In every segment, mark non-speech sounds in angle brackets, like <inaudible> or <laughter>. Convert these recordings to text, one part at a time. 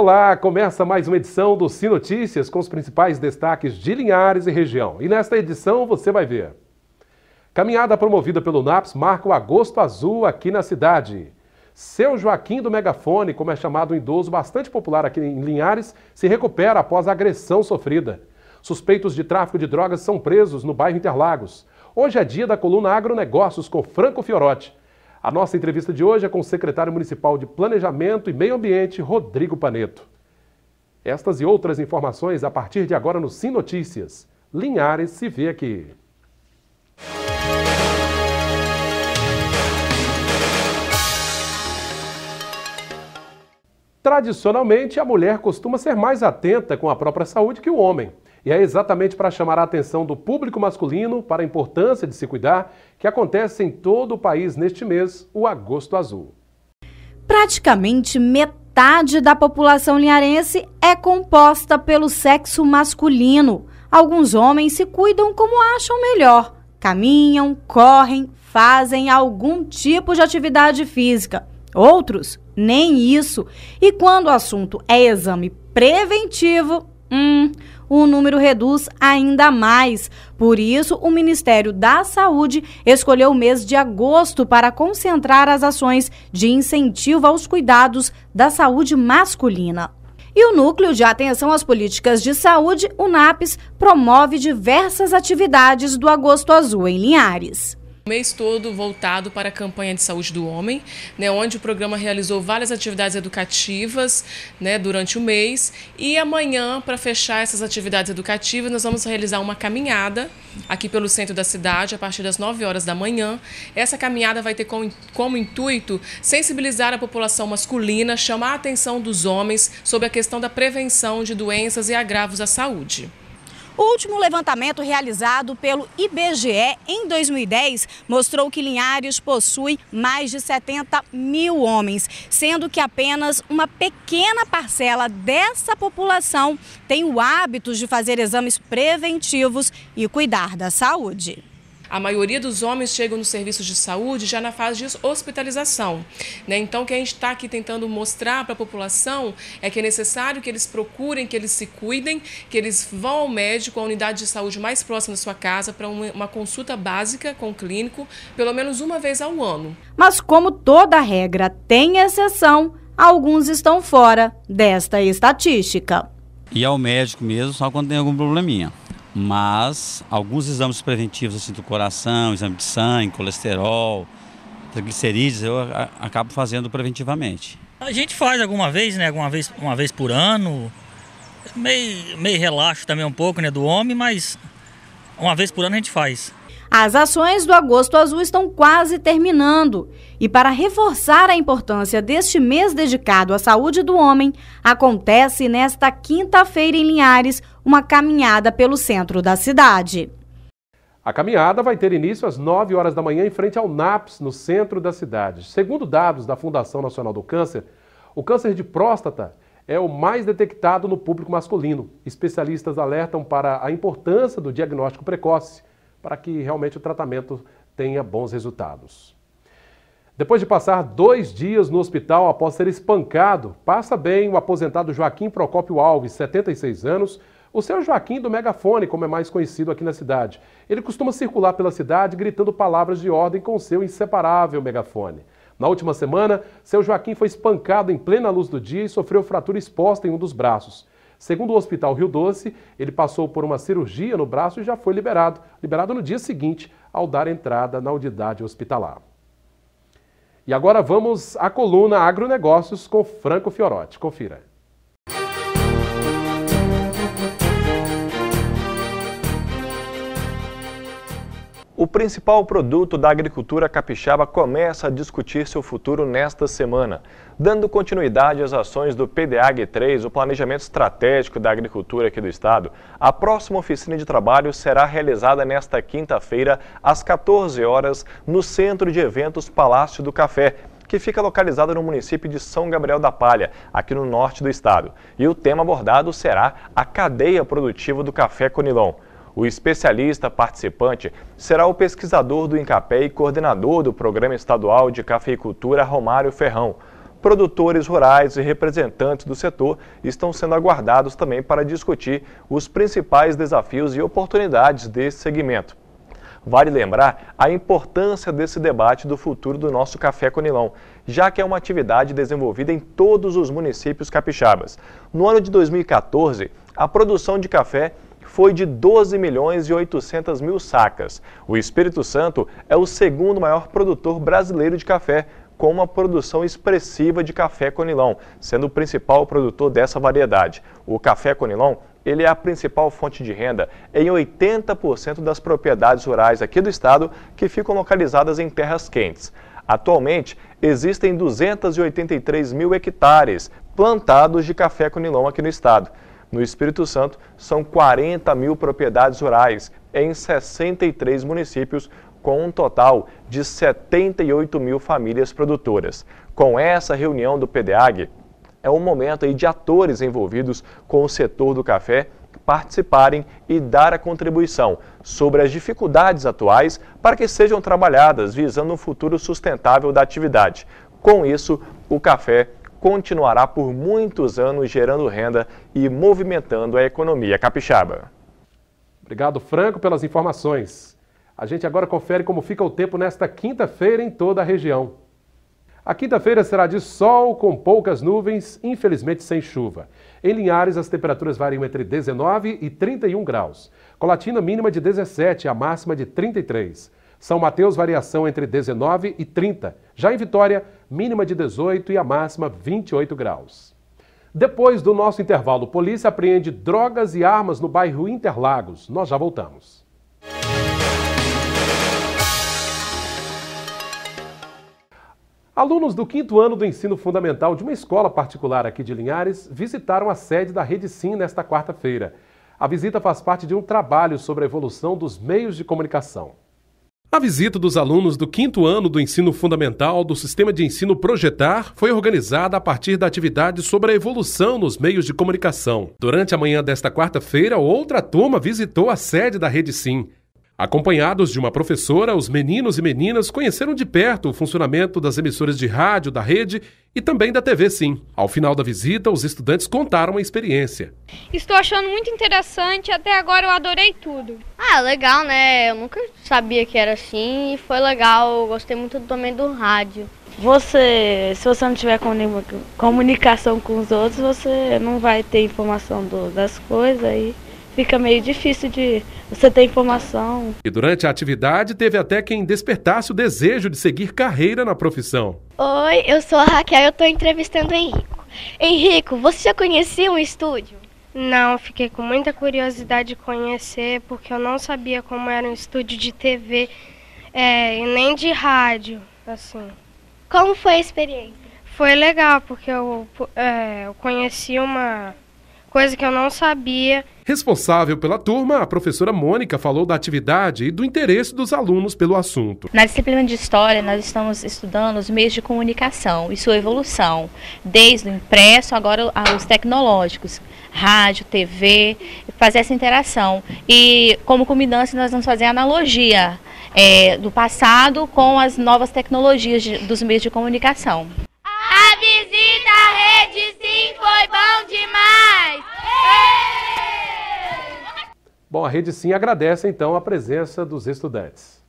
Olá, começa mais uma edição do Si Notícias com os principais destaques de Linhares e região. E nesta edição você vai ver. Caminhada promovida pelo NAPS marca o Agosto Azul aqui na cidade. Seu Joaquim do Megafone, como é chamado um idoso bastante popular aqui em Linhares, se recupera após a agressão sofrida. Suspeitos de tráfico de drogas são presos no bairro Interlagos. Hoje é dia da coluna Agronegócios com Franco Fiorotti. A nossa entrevista de hoje é com o secretário municipal de Planejamento e Meio Ambiente, Rodrigo Paneto. Estas e outras informações a partir de agora no Sim Notícias. Linhares se vê aqui. Tradicionalmente, a mulher costuma ser mais atenta com a própria saúde que o homem. E é exatamente para chamar a atenção do público masculino para a importância de se cuidar que acontece em todo o país neste mês, o Agosto Azul. Praticamente metade da população linharense é composta pelo sexo masculino. Alguns homens se cuidam como acham melhor. Caminham, correm, fazem algum tipo de atividade física. Outros, nem isso. E quando o assunto é exame preventivo, Hum, o número reduz ainda mais. Por isso, o Ministério da Saúde escolheu o mês de agosto para concentrar as ações de incentivo aos cuidados da saúde masculina. E o Núcleo de Atenção às Políticas de Saúde, o NAPES, promove diversas atividades do Agosto Azul em Linhares mês todo voltado para a campanha de saúde do homem, né, onde o programa realizou várias atividades educativas né, durante o mês. E amanhã, para fechar essas atividades educativas, nós vamos realizar uma caminhada aqui pelo centro da cidade a partir das 9 horas da manhã. Essa caminhada vai ter como, como intuito sensibilizar a população masculina, chamar a atenção dos homens sobre a questão da prevenção de doenças e agravos à saúde. O último levantamento realizado pelo IBGE em 2010 mostrou que Linhares possui mais de 70 mil homens, sendo que apenas uma pequena parcela dessa população tem o hábito de fazer exames preventivos e cuidar da saúde. A maioria dos homens chegam nos serviços de saúde já na fase de hospitalização. Né? Então, o que a gente está aqui tentando mostrar para a população é que é necessário que eles procurem, que eles se cuidem, que eles vão ao médico, à unidade de saúde mais próxima da sua casa, para uma, uma consulta básica com o clínico, pelo menos uma vez ao ano. Mas, como toda regra tem exceção, alguns estão fora desta estatística. E ao médico mesmo só quando tem algum probleminha mas alguns exames preventivos assim, do coração, exame de sangue, colesterol, triglicerídeos, eu acabo fazendo preventivamente. A gente faz alguma vez, né? Alguma vez, uma vez por ano. Meio, meio relaxo também um pouco, né, do homem, mas uma vez por ano a gente faz. As ações do Agosto Azul estão quase terminando. E para reforçar a importância deste mês dedicado à saúde do homem, acontece nesta quinta-feira em Linhares uma caminhada pelo centro da cidade. A caminhada vai ter início às 9 horas da manhã em frente ao NAPS, no centro da cidade. Segundo dados da Fundação Nacional do Câncer, o câncer de próstata é o mais detectado no público masculino. Especialistas alertam para a importância do diagnóstico precoce para que realmente o tratamento tenha bons resultados. Depois de passar dois dias no hospital após ser espancado, passa bem o aposentado Joaquim Procópio Alves, 76 anos, o seu Joaquim do megafone, como é mais conhecido aqui na cidade. Ele costuma circular pela cidade gritando palavras de ordem com seu inseparável megafone. Na última semana, seu Joaquim foi espancado em plena luz do dia e sofreu fratura exposta em um dos braços. Segundo o Hospital Rio Doce, ele passou por uma cirurgia no braço e já foi liberado, liberado no dia seguinte ao dar entrada na unidade hospitalar. E agora vamos à coluna Agronegócios com Franco Fiorotti. Confira. O principal produto da agricultura capixaba começa a discutir seu futuro nesta semana, dando continuidade às ações do PDAG 3, o Planejamento Estratégico da Agricultura aqui do Estado. A próxima oficina de trabalho será realizada nesta quinta-feira, às 14 horas, no Centro de Eventos Palácio do Café, que fica localizado no município de São Gabriel da Palha, aqui no norte do estado. E o tema abordado será a cadeia produtiva do café Conilon. O especialista participante será o pesquisador do Incapé e coordenador do Programa Estadual de Cafeicultura Romário Ferrão. Produtores rurais e representantes do setor estão sendo aguardados também para discutir os principais desafios e oportunidades desse segmento. Vale lembrar a importância desse debate do futuro do nosso café conilão, já que é uma atividade desenvolvida em todos os municípios capixabas. No ano de 2014, a produção de café foi de 12 milhões e 800 mil sacas. O Espírito Santo é o segundo maior produtor brasileiro de café, com uma produção expressiva de café conilon, sendo o principal produtor dessa variedade. O café conilon ele é a principal fonte de renda em 80% das propriedades rurais aqui do estado que ficam localizadas em terras quentes. Atualmente, existem 283 mil hectares plantados de café conilon aqui no estado. No Espírito Santo, são 40 mil propriedades rurais em 63 municípios, com um total de 78 mil famílias produtoras. Com essa reunião do PDAG, é um momento aí de atores envolvidos com o setor do café participarem e dar a contribuição sobre as dificuldades atuais para que sejam trabalhadas visando um futuro sustentável da atividade. Com isso, o café continuará por muitos anos gerando renda e movimentando a economia capixaba. Obrigado, Franco, pelas informações. A gente agora confere como fica o tempo nesta quinta-feira em toda a região. A quinta-feira será de sol com poucas nuvens, infelizmente sem chuva. Em Linhares, as temperaturas variam entre 19 e 31 graus. Colatina mínima de 17, a máxima de 33. São Mateus, variação entre 19 e 30. Já em Vitória, mínima de 18 e a máxima 28 graus. Depois do nosso intervalo, polícia apreende drogas e armas no bairro Interlagos. Nós já voltamos. Alunos do quinto ano do ensino fundamental de uma escola particular aqui de Linhares visitaram a sede da Rede Sim nesta quarta-feira. A visita faz parte de um trabalho sobre a evolução dos meios de comunicação. A visita dos alunos do quinto ano do ensino fundamental do sistema de ensino Projetar foi organizada a partir da atividade sobre a evolução nos meios de comunicação. Durante a manhã desta quarta-feira, outra turma visitou a sede da Rede Sim. Acompanhados de uma professora, os meninos e meninas conheceram de perto o funcionamento das emissoras de rádio da rede e também da TV Sim. Ao final da visita, os estudantes contaram a experiência. Estou achando muito interessante, até agora eu adorei tudo. Ah, legal, né? Eu nunca sabia que era assim e foi legal. Eu gostei muito também do rádio. Você, se você não tiver comunicação com os outros, você não vai ter informação do, das coisas aí. E fica meio difícil de você ter informação. E durante a atividade, teve até quem despertasse o desejo de seguir carreira na profissão. Oi, eu sou a Raquel e eu estou entrevistando o Henrico. Henrico, você já conhecia um estúdio? Não, fiquei com muita curiosidade de conhecer, porque eu não sabia como era um estúdio de TV é, e nem de rádio, assim. Como foi a experiência? Foi legal, porque eu, é, eu conheci uma coisa que eu não sabia. Responsável pela turma, a professora Mônica falou da atividade e do interesse dos alunos pelo assunto. Na disciplina de História, nós estamos estudando os meios de comunicação e sua evolução, desde o impresso agora aos tecnológicos, rádio, TV, fazer essa interação. E como culminância, nós vamos fazer analogia é, do passado com as novas tecnologias de, dos meios de comunicação. A visita à Rede 5 Bom, a Rede Sim agradece então a presença dos estudantes.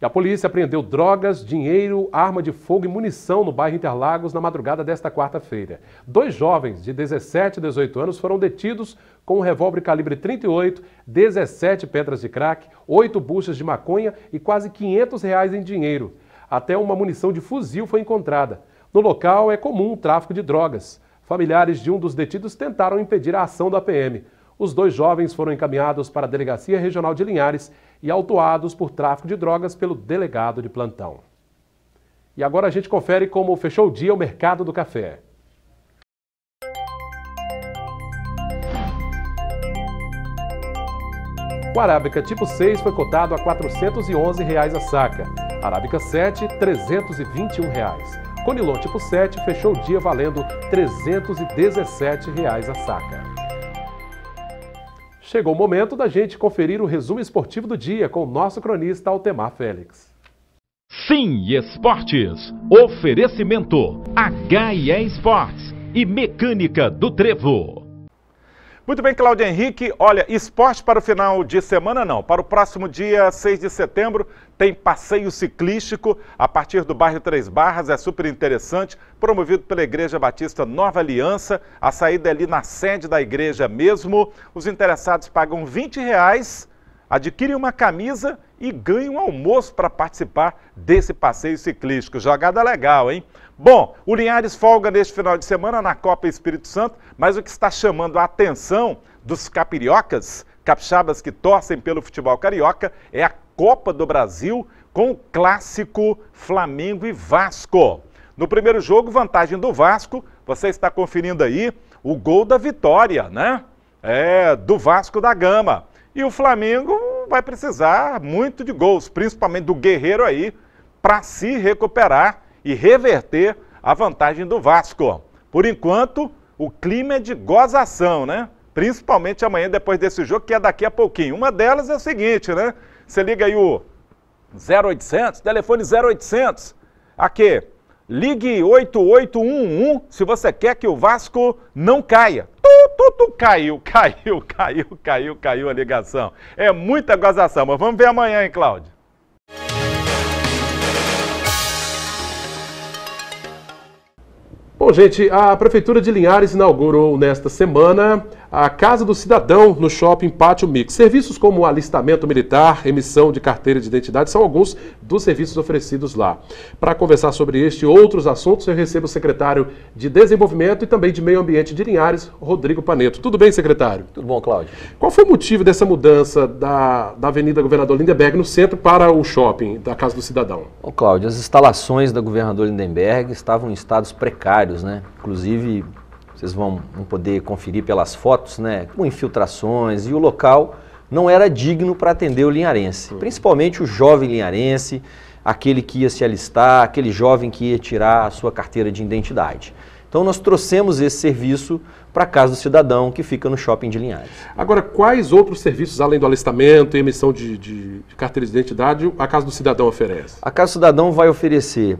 E a polícia apreendeu drogas, dinheiro, arma de fogo e munição no bairro Interlagos na madrugada desta quarta-feira. Dois jovens de 17 e 18 anos foram detidos com um revólver calibre 38, 17 pedras de crack, 8 buchas de maconha e quase 500 reais em dinheiro. Até uma munição de fuzil foi encontrada. No local é comum o tráfico de drogas. Familiares de um dos detidos tentaram impedir a ação da PM. Os dois jovens foram encaminhados para a Delegacia Regional de Linhares e autuados por tráfico de drogas pelo delegado de plantão. E agora a gente confere como fechou o dia o mercado do café. O Arábica tipo 6 foi cotado a R$ 411,00 reais a saca. Arábica 7, R$ 321,00. Reais. Conilon tipo 7 fechou o dia valendo R$ 317,00 reais a saca. Chegou o momento da gente conferir o resumo esportivo do dia com o nosso cronista Altemar Félix. Sim, esportes. Oferecimento HE Esportes e Mecânica do Trevo. Muito bem, Claudio Henrique. Olha, esporte para o final de semana não. Para o próximo dia 6 de setembro tem passeio ciclístico a partir do bairro Três Barras. É super interessante. Promovido pela Igreja Batista Nova Aliança. A saída é ali na sede da igreja mesmo. Os interessados pagam 20 reais, adquirem uma camisa e ganham um almoço para participar desse passeio ciclístico. Jogada legal, hein? Bom, o Linhares folga neste final de semana na Copa Espírito Santo, mas o que está chamando a atenção dos capiriocas, capixabas que torcem pelo futebol carioca, é a Copa do Brasil com o clássico Flamengo e Vasco. No primeiro jogo, vantagem do Vasco, você está conferindo aí o gol da vitória, né? É, do Vasco da Gama. E o Flamengo vai precisar muito de gols, principalmente do Guerreiro aí, para se recuperar e reverter a vantagem do Vasco. Por enquanto, o clima é de gozação, né? Principalmente amanhã depois desse jogo, que é daqui a pouquinho. Uma delas é o seguinte, né? Você liga aí o 0800, telefone 0800. Aqui, ligue 8811 se você quer que o Vasco não caia. Tu, tu, tu, caiu, <laughs> caiu, caiu, caiu, caiu a ligação. É muita gozação, mas vamos ver amanhã, hein, Cláudio? Bom, gente, a Prefeitura de Linhares inaugurou nesta semana a Casa do Cidadão no shopping Pátio Mix. Serviços como alistamento militar, emissão de carteira de identidade são alguns dos serviços oferecidos lá. Para conversar sobre este e outros assuntos, eu recebo o secretário de Desenvolvimento e também de Meio Ambiente de Linhares, Rodrigo Paneto. Tudo bem, secretário? Tudo bom, Cláudio. Qual foi o motivo dessa mudança da, da Avenida Governador Lindenberg no centro para o shopping da Casa do Cidadão? Ô, Cláudio, as instalações da Governador Lindenberg estavam em estados precários, né? Inclusive vocês vão poder conferir pelas fotos, né, com infiltrações e o local não era digno para atender o linharense, uhum. principalmente o jovem linharense, aquele que ia se alistar, aquele jovem que ia tirar a sua carteira de identidade. Então nós trouxemos esse serviço para a Casa do Cidadão, que fica no shopping de Linhares. Agora, quais outros serviços, além do alistamento e emissão de, de, de carteira de identidade, a Casa do Cidadão oferece? A Casa do Cidadão vai oferecer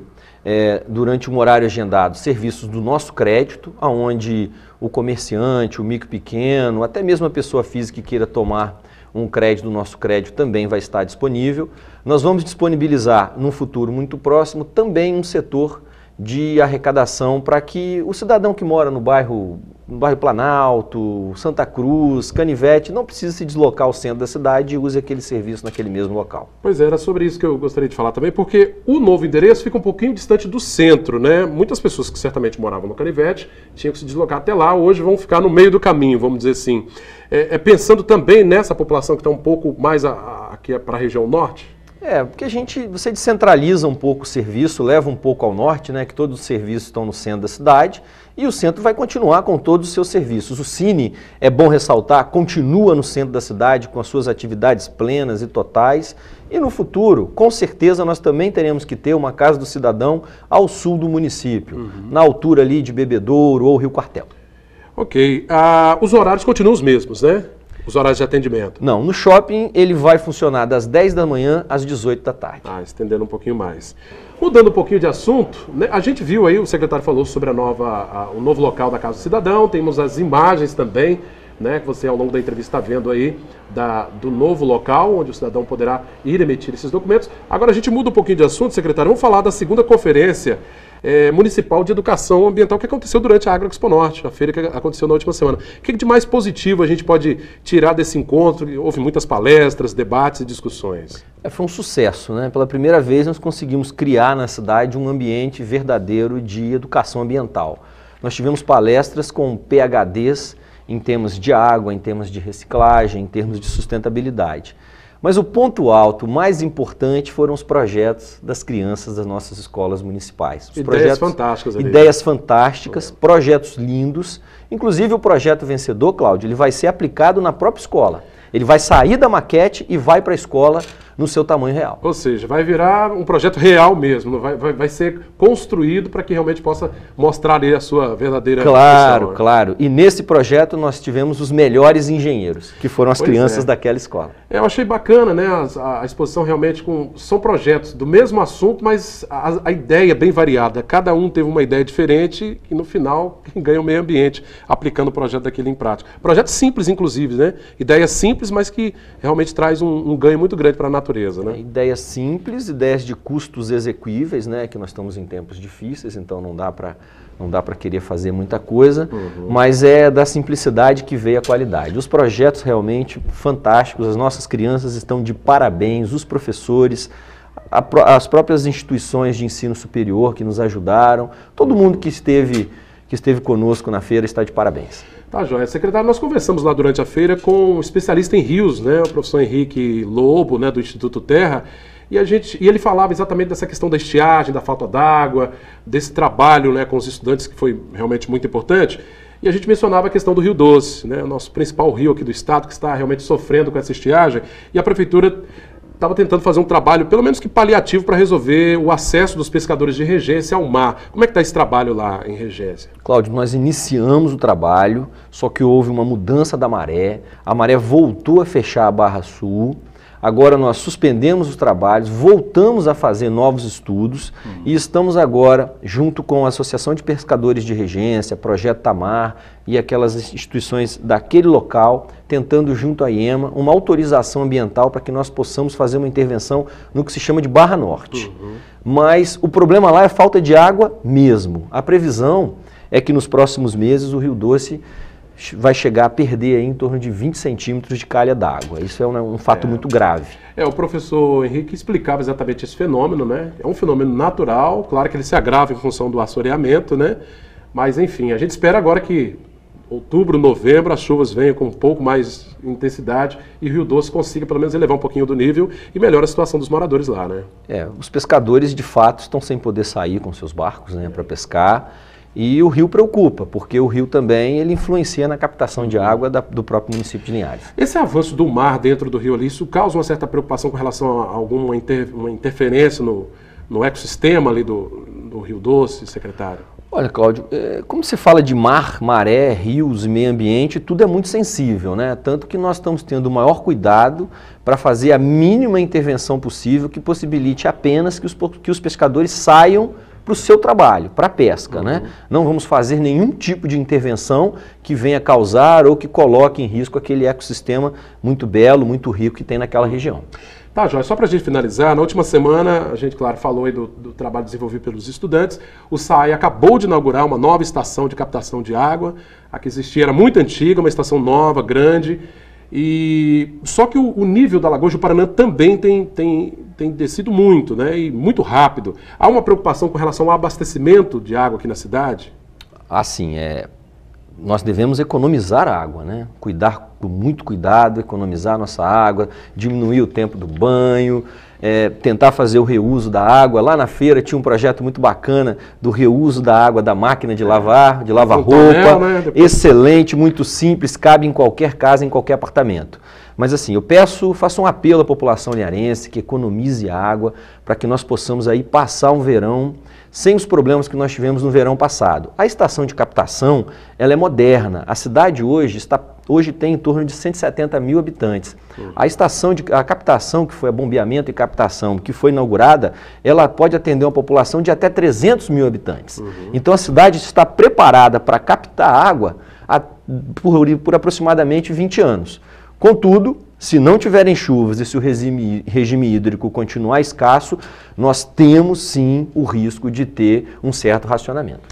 é, durante um horário agendado, serviços do nosso crédito, aonde o comerciante, o micro pequeno, até mesmo a pessoa física que queira tomar um crédito do nosso crédito também vai estar disponível. Nós vamos disponibilizar, num futuro muito próximo, também um setor de arrecadação para que o cidadão que mora no bairro, no bairro Planalto, Santa Cruz, Canivete, não precise se deslocar ao centro da cidade e use aquele serviço naquele mesmo local. Pois é, era sobre isso que eu gostaria de falar também, porque o novo endereço fica um pouquinho distante do centro, né? Muitas pessoas que certamente moravam no Canivete tinham que se deslocar até lá, hoje vão ficar no meio do caminho, vamos dizer assim. É, é pensando também nessa população que está um pouco mais a, a, aqui para a região norte? É, porque a gente, você descentraliza um pouco o serviço, leva um pouco ao norte, né, que todos os serviços estão no centro da cidade, e o centro vai continuar com todos os seus serviços. O Cine, é bom ressaltar, continua no centro da cidade com as suas atividades plenas e totais, e no futuro, com certeza, nós também teremos que ter uma Casa do Cidadão ao sul do município, uhum. na altura ali de Bebedouro ou Rio Quartel. Ok. Ah, os horários continuam os mesmos, né? Os horários de atendimento? Não, no shopping ele vai funcionar das 10 da manhã às 18 da tarde. Ah, estendendo um pouquinho mais. Mudando um pouquinho de assunto, né, a gente viu aí, o secretário falou sobre a nova, a, o novo local da Casa do Cidadão, temos as imagens também né, que você ao longo da entrevista está vendo aí da, do novo local onde o cidadão poderá ir emitir esses documentos. Agora a gente muda um pouquinho de assunto, secretário. Vamos falar da segunda conferência é, municipal de educação ambiental que aconteceu durante a Agro Expo Norte, a feira que aconteceu na última semana. O que de mais positivo a gente pode tirar desse encontro? Houve muitas palestras, debates e discussões. É, foi um sucesso, né? Pela primeira vez nós conseguimos criar na cidade um ambiente verdadeiro de educação ambiental. Nós tivemos palestras com PHDs, em termos de água, em termos de reciclagem, em termos de sustentabilidade. Mas o ponto alto, mais importante, foram os projetos das crianças das nossas escolas municipais. Os ideias projetos, fantásticas. Ali. Né? Ideias fantásticas, projetos lindos. Inclusive o projeto vencedor, Cláudio, ele vai ser aplicado na própria escola. Ele vai sair da maquete e vai para a escola no seu tamanho real. Ou seja, vai virar um projeto real mesmo, vai, vai, vai ser construído para que realmente possa mostrar a sua verdadeira Claro, claro. E nesse projeto nós tivemos os melhores engenheiros, que foram as pois crianças é. daquela escola. eu achei bacana né, a, a, exposição realmente com. São projetos do mesmo assunto, mas a, a ideia é bem variada. Cada um teve uma ideia diferente e no final <laughs> quem ganha é o meio ambiente, aplicando o projeto daquele em prática. Projeto simples, inclusive, né? Ideia simples, mas que realmente traz um, um ganho muito grande para a natureza natureza, né? É, ideias simples, ideias de custos exequíveis, né? Que nós estamos em tempos difíceis, então não dá para não dá para querer fazer muita coisa, uhum. mas é da simplicidade que veio a qualidade. Os projetos realmente fantásticos, as nossas crianças estão de parabéns, os professores, a, as próprias instituições de ensino superior que nos ajudaram, todo mundo que esteve que esteve conosco na feira está de parabéns. Tá, Joia. Secretário, nós conversamos lá durante a feira com um especialista em rios, né? O professor Henrique Lobo, né, do Instituto Terra. E, a gente, e ele falava exatamente dessa questão da estiagem, da falta d'água, desse trabalho né, com os estudantes, que foi realmente muito importante. E a gente mencionava a questão do Rio Doce, né, o nosso principal rio aqui do estado, que está realmente sofrendo com essa estiagem. E a prefeitura estava tentando fazer um trabalho, pelo menos que paliativo, para resolver o acesso dos pescadores de Regência ao mar. Como é que está esse trabalho lá em Regência? Cláudio, nós iniciamos o trabalho, só que houve uma mudança da maré, a maré voltou a fechar a Barra Sul, Agora nós suspendemos os trabalhos, voltamos a fazer novos estudos uhum. e estamos agora, junto com a Associação de Pescadores de Regência, Projeto Tamar e aquelas instituições daquele local, tentando junto à IEMA uma autorização ambiental para que nós possamos fazer uma intervenção no que se chama de Barra Norte. Uhum. Mas o problema lá é falta de água mesmo. A previsão é que nos próximos meses o Rio Doce vai chegar a perder em torno de 20 centímetros de calha d'água. Isso é um, um fato é. muito grave. É, o professor Henrique explicava exatamente esse fenômeno, né? É um fenômeno natural, claro que ele se agrava em função do assoreamento, né? Mas, enfim, a gente espera agora que outubro, novembro, as chuvas venham com um pouco mais intensidade e Rio Doce consiga pelo menos elevar um pouquinho do nível e melhora a situação dos moradores lá, né? É, os pescadores de fato estão sem poder sair com seus barcos, né, para pescar. E o rio preocupa, porque o rio também ele influencia na captação de água da, do próprio município de Linhares. Esse avanço do mar dentro do rio ali, isso causa uma certa preocupação com relação a alguma inter, uma interferência no, no ecossistema ali do, do Rio Doce, secretário? Olha, Cláudio, é, como se fala de mar, maré, rios e meio ambiente, tudo é muito sensível, né? Tanto que nós estamos tendo o maior cuidado para fazer a mínima intervenção possível que possibilite apenas que os, que os pescadores saiam para o seu trabalho, para a pesca. Né? Uhum. Né? Não vamos fazer nenhum tipo de intervenção que venha causar ou que coloque em risco aquele ecossistema muito belo, muito rico que tem naquela região. Tá, Jorge, só para a gente finalizar, na última semana, a gente, claro, falou do, do, trabalho desenvolvido pelos estudantes. O SAE acabou de inaugurar uma nova estação de captação de água. A que existia era muito antiga, uma estação nova, grande. E só que o, o nível da Lagoa do Paraná também tem, tem, tem descido muito, né? E muito rápido. Há uma preocupação com relação ao abastecimento de água aqui na cidade? Assim, é, nós devemos economizar a água, né? Cuidar com muito cuidado, economizar nossa água, diminuir o tempo do banho, é, tentar fazer o reuso da água. Lá na feira tinha um projeto muito bacana do reuso da água da máquina de é. lavar, de lavar roupa. Né? Depois... Excelente, muito simples, cabe em qualquer casa, em qualquer apartamento. Mas assim, eu peço, faço um apelo à população linharense que economize água para que nós possamos aí passar um verão sem os problemas que nós tivemos no verão passado. A estação de captação, ela é moderna. A cidade hoje está hoje tem em torno de 170 mil habitantes. Uhum. A estação de a captação, que foi a bombeamento e captação, que foi inaugurada, ela pode atender uma população de até 300 mil habitantes. Uhum. Então a cidade está preparada para captar água a, por, por aproximadamente 20 anos. Contudo, se não tiverem chuvas e se o regime, regime, hídrico continuar escasso, nós temos sim o risco de ter um certo racionamento.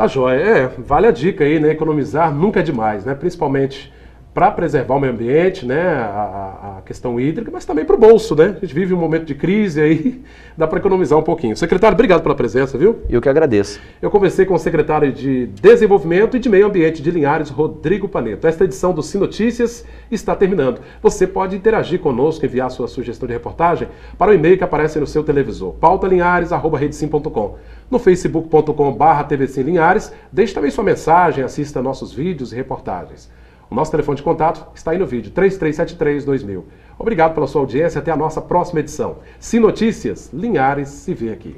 Tá joia. É, vale a dica aí, né? Economizar nunca é demais, né? Principalmente para preservar o meio ambiente, né, a, a questão hídrica, mas também para o bolso, né? A gente vive um momento de crise aí, <laughs> dá para economizar um pouquinho. Secretário, obrigado pela presença, viu? Eu que agradeço. Eu conversei com o secretário de Desenvolvimento e de Meio Ambiente de Linhares, Rodrigo Paneto. Esta edição do Sim Notícias está terminando. Você pode interagir conosco, enviar sua sugestão de reportagem para o e-mail que aparece no seu televisor, pautalinhares@redesim.com no facebook.com.br tvclinhares. Deixe também sua mensagem, assista nossos vídeos e reportagens. O nosso telefone de contato está aí no vídeo, 3373-2000. Obrigado pela sua audiência, até a nossa próxima edição. Se Notícias, Linhares se vê aqui.